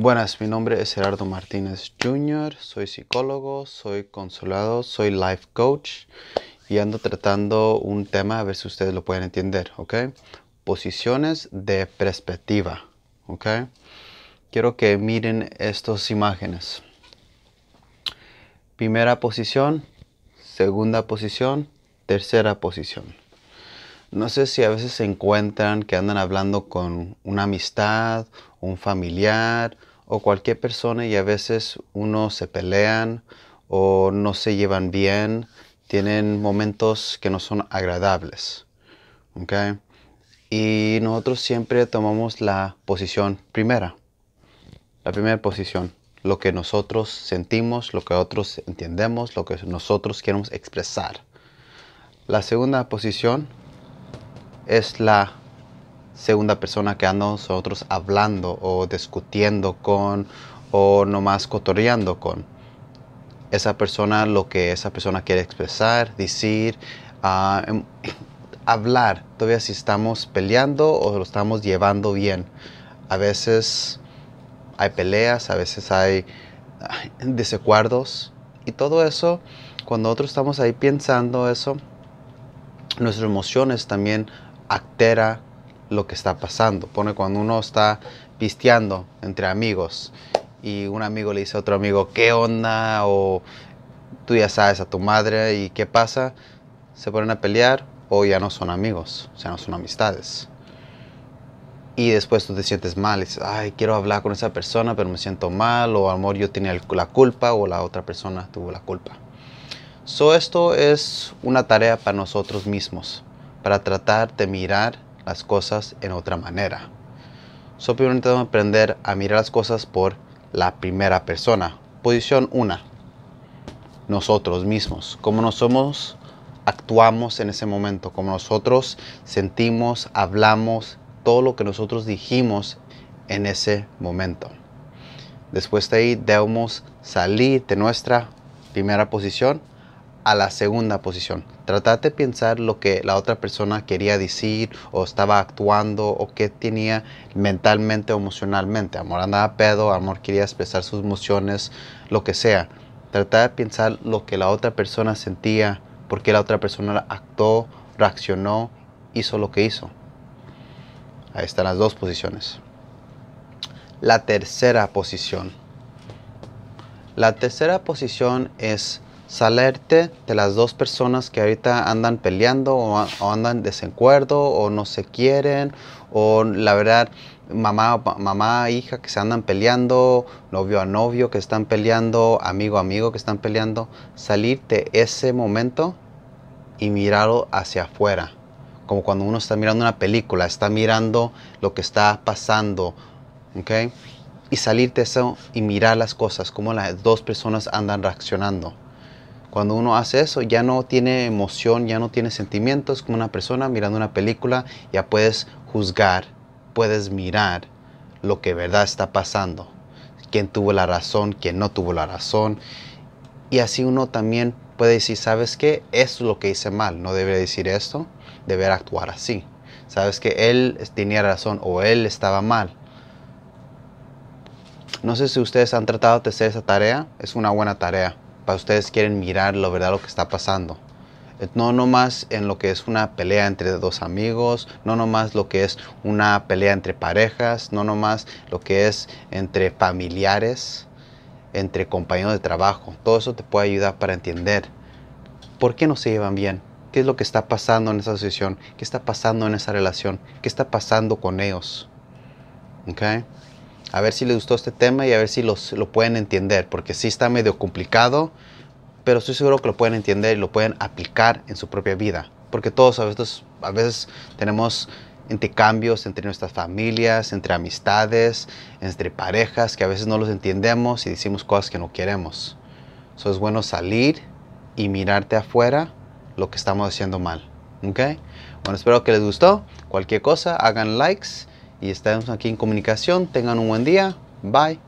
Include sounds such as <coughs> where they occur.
Buenas, mi nombre es Gerardo Martínez Jr., soy psicólogo, soy consulado, soy life coach y ando tratando un tema a ver si ustedes lo pueden entender, ¿ok? Posiciones de perspectiva, ¿ok? Quiero que miren estas imágenes. Primera posición, segunda posición, tercera posición. No sé si a veces se encuentran que andan hablando con una amistad un familiar o cualquier persona y a veces uno se pelean o no se llevan bien, tienen momentos que no son agradables. ¿okay? Y nosotros siempre tomamos la posición primera, la primera posición, lo que nosotros sentimos, lo que otros entendemos, lo que nosotros queremos expresar. La segunda posición es la segunda persona que andamos nosotros hablando o discutiendo con o nomás cotorreando con. Esa persona, lo que esa persona quiere expresar, decir, ah, em, <coughs> hablar, todavía si estamos peleando o lo estamos llevando bien. A veces hay peleas, a veces hay desacuerdos y todo eso, cuando nosotros estamos ahí pensando eso, nuestras emociones también actera, lo que está pasando. Pone cuando uno está pisteando entre amigos y un amigo le dice a otro amigo, ¿qué onda? O tú ya sabes a tu madre y qué pasa. Se ponen a pelear o ya no son amigos, ya no son amistades. Y después tú te sientes mal, y dices, ay, quiero hablar con esa persona, pero me siento mal, o amor, yo tenía la culpa, o la otra persona tuvo la culpa. So, esto es una tarea para nosotros mismos, para tratar de mirar las cosas en otra manera. sobre primero aprender a mirar las cosas por la primera persona. Posición 1. Nosotros mismos. Como nos somos, actuamos en ese momento. Como nosotros sentimos, hablamos, todo lo que nosotros dijimos en ese momento. Después de ahí debemos salir de nuestra primera posición a la segunda posición. Tratate de pensar lo que la otra persona quería decir o estaba actuando o qué tenía mentalmente o emocionalmente. Amor andaba pedo, amor quería expresar sus emociones, lo que sea. Trata de pensar lo que la otra persona sentía, porque la otra persona actuó, reaccionó, hizo lo que hizo. Ahí están las dos posiciones. La tercera posición. La tercera posición es salerte de las dos personas que ahorita andan peleando o, andan desencuerdo o no se quieren o la verdad mamá mamá hija que se andan peleando novio a novio que están peleando amigo a amigo que están peleando salirte ese momento y mirarlo hacia afuera como cuando uno está mirando una película está mirando lo que está pasando y salirte eso y mirar las cosas cómo las dos personas andan reaccionando cuando uno hace eso, ya no tiene emoción, ya no tiene sentimientos como una persona mirando una película, ya puedes juzgar, puedes mirar lo que verdad está pasando, quién tuvo la razón, quién no tuvo la razón. Y así uno también puede decir, ¿sabes qué? Esto es lo que hice mal, no debería decir esto, debería actuar así. ¿Sabes que él tenía razón o él estaba mal? No sé si ustedes han tratado de hacer esa tarea, es una buena tarea ustedes quieren mirar lo verdad lo que está pasando. Eh, no nomás en lo que es una pelea entre dos amigos, no nomás lo que es una pelea entre parejas, no nomás lo que es entre familiares, entre compañeros de trabajo. Todo eso te puede ayudar para entender por qué no se llevan bien, qué es lo que está pasando en esa asociación, qué está pasando en esa relación, qué está pasando con ellos. ¿Okay? a ver si les gustó este tema y a ver si los, lo pueden entender, porque sí está medio complicado, pero estoy seguro que lo pueden entender y lo pueden aplicar en su propia vida, porque todos a veces, a veces tenemos intercambios entre nuestras familias, entre amistades, entre parejas, que a veces no los entendemos y decimos cosas que no queremos. Eso es bueno salir y mirarte afuera lo que estamos haciendo mal. Bueno, espero que les gustó. Cualquier cosa, hagan likes y estamos aquí en comunicación. Tengan un buen día. Bye.